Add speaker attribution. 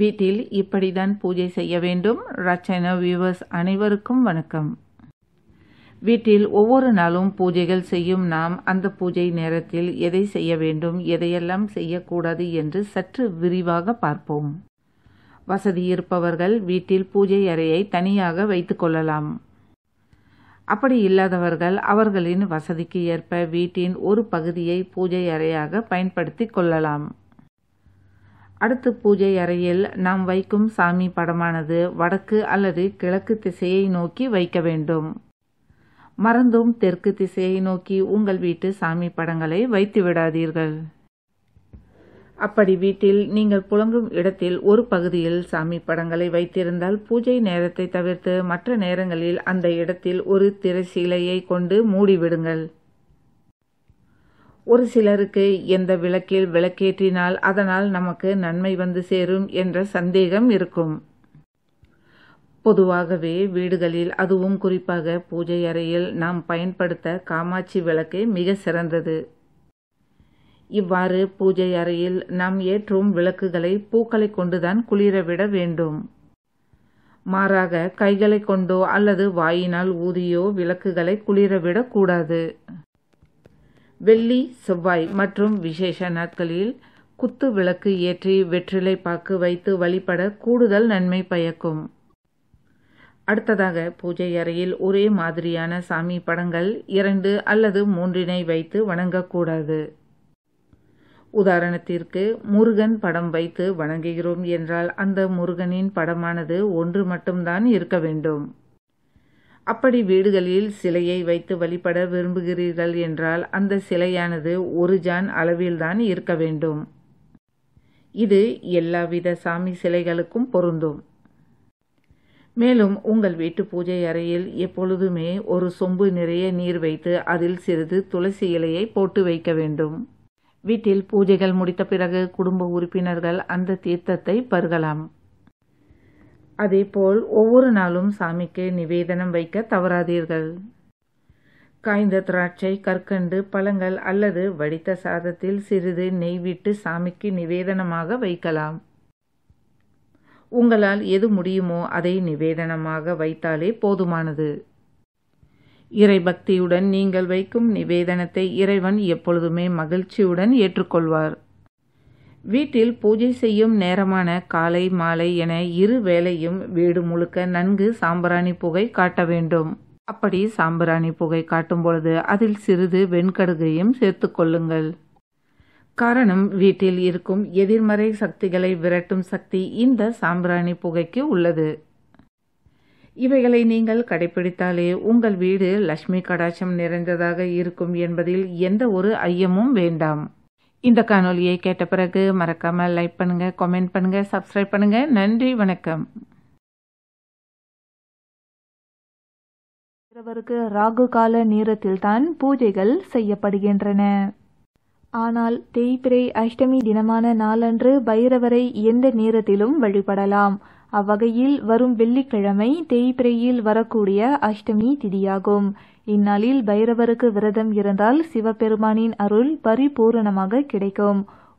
Speaker 1: வீட்டில் இப்படிதான் பூஜை செய்ய வேண்டும் ரச்சன வியூவர்ஸ் அனைவருக்கும் வணக்கம் வீட்டில் ஒவ்வொரு நாளும் பூஜைகள் செய்யும் நாம் அந்த பூஜை நேரத்தில் எதை செய்ய வேண்டும் எதையெல்லாம் செய்யக்கூடாது என்று சற்று விரிவாக பார்ப்போம் வசதி இருப்பவர்கள் வீட்டில் பூஜை அறையை தனியாக வைத்து கொள்ளலாம் அப்படி இல்லாதவர்கள் அவர்களின் வசதிக்கு ஏற்ப வீட்டின் ஒரு பகுதியை பூஜை அறையாக பயன்படுத்தி கொள்ளலாம் அடுத்து பூஜை அறையில் நாம் வைக்கும் சாமி படமானது வடக்கு அல்லது கிழக்கு திசையை நோக்கி வைக்க வேண்டும் மறந்தும் தெற்கு திசையை நோக்கி உங்கள் வீட்டு சாமி படங்களை வைத்து விடாதீர்கள் அப்படி வீட்டில் நீங்கள் புழங்கும் இடத்தில் ஒரு பகுதியில் சாமி படங்களை வைத்திருந்தால் பூஜை நேரத்தை தவிர்த்து மற்ற நேரங்களில் அந்த இடத்தில் ஒரு திரைசீலையை கொண்டு மூடிவிடுங்கள் ஒரு சிலருக்கு எந்த விளக்கில் விளக்கேற்றினால் அதனால் நமக்கு நன்மை வந்து சேரும் என்ற சந்தேகம் இருக்கும் பொதுவாகவே வீடுகளில் அதுவும் குறிப்பாக பூஜை அறையில் நாம் பயன்படுத்த காமாட்சி விளக்கே மிக சிறந்தது இவ்வாறு பூஜை அறையில் நாம் ஏற்றும் விளக்குகளை பூக்களை கொண்டுதான் குளிரவிட வேண்டும் மாறாக கைகளை கொண்டோ அல்லது வாயினால் ஊதியோ விளக்குகளை குளிரவிடக்கூடாது வெள்ளி செவ்வாய் மற்றும் விசேஷ நாட்களில் குத்து விளக்கு ஏற்றி வெற்றிலை பாக்கு வைத்து வழிபட கூடுதல் நன்மை பயக்கும் அடுத்ததாக பூஜை அறையில் ஒரே மாதிரியான சாமி படங்கள் இரண்டு அல்லது மூன்றினை வைத்து வணங்கக்கூடாது உதாரணத்திற்கு முருகன் படம் வைத்து வணங்குகிறோம் என்றால் அந்த முருகனின் படமானது ஒன்று மட்டும்தான் இருக்க வேண்டும் அப்படி வீடுகளில் சிலையை வைத்து வழிபட விரும்புகிறீர்கள் என்றால் அந்த சிலையானது ஒரு ஜான் அளவில்தான் இருக்க வேண்டும் இது எல்லாவித சாமி சிலைகளுக்கும் பொருந்தும் மேலும் உங்கள் வீட்டு பூஜை அறையில் எப்பொழுதுமே ஒரு சொம்பு நிறைய நீர் வைத்து அதில் சிறிது துளசி இலையை போட்டு வைக்க வேண்டும் வீட்டில் பூஜைகள் முடித்த பிறகு குடும்ப உறுப்பினர்கள் அந்த தீர்த்தத்தை பருகலாம் அதேபோல் ஒவ்வொரு நாளும் சாமிக்கு நிவேதனம் வைக்க தவறாதீர்கள் காய்ந்த திராட்சை கற்கண்டு பழங்கள் அல்லது வடித்த சாதத்தில் சிறிது நெய் விட்டு சாமிக்கு நிவேதனமாக வைக்கலாம் உங்களால் எது முடியுமோ அதை நிவேதனமாக வைத்தாலே போதுமானது இறை பக்தியுடன் நீங்கள் வைக்கும் நிவேதனத்தை இறைவன் எப்பொழுதுமே மகிழ்ச்சியுடன் ஏற்றுக்கொள்வார் வீட்டில் பூஜை செய்யும் நேரமான காலை மாலை என இரு வேளையும் வீடு முழுக்க நன்கு சாம்பிராணி புகை காட்ட வேண்டும் அப்படி சாம்பிராணி புகை காட்டும் பொழுது அதில் சிறிது வெண்கடுகையும் சேர்த்து கொள்ளுங்கள் காரணம் வீட்டில் இருக்கும் எதிர்மறை சக்திகளை விரட்டும் சக்தி இந்த சாம்பிராணி புகைக்கு உள்ளது இவைகளை நீங்கள் கடைபிடித்தாலே உங்கள் வீடு லட்சுமி கடாட்சம் நிறைந்ததாக இருக்கும் என்பதில் எந்த ஒரு ஐயமும் வேண்டாம் இந்த காணொலியை கேட்ட பிறகு மறக்காமல் லைக் பண்ணுங்கள் கமெண்ட் பண்ணுங்கள் சப்ஸ்கிரைப் பண்ணுங்கள் நன்றி வணக்கம் அவருக்கு ராகு கால நேரத்தில்தான் பூஜைகள் செய்யப்படுகின்றன ஆனால் தேய்பிரை அஷ்டமி தினமான நாளன்று பைரவரை எந்த நேரத்திலும் வழிபடலாம் அவ்வகையில் வரும் வெள்ளிக்கிழமை தேய்பிரையில் வரக்கூடிய அஷ்டமி திதியாகும் இந்நாளில் பைரவருக்கு விரதம் இருந்தால் சிவபெருமானின் அருள் பரிபூரணமாக கிடைக்கும்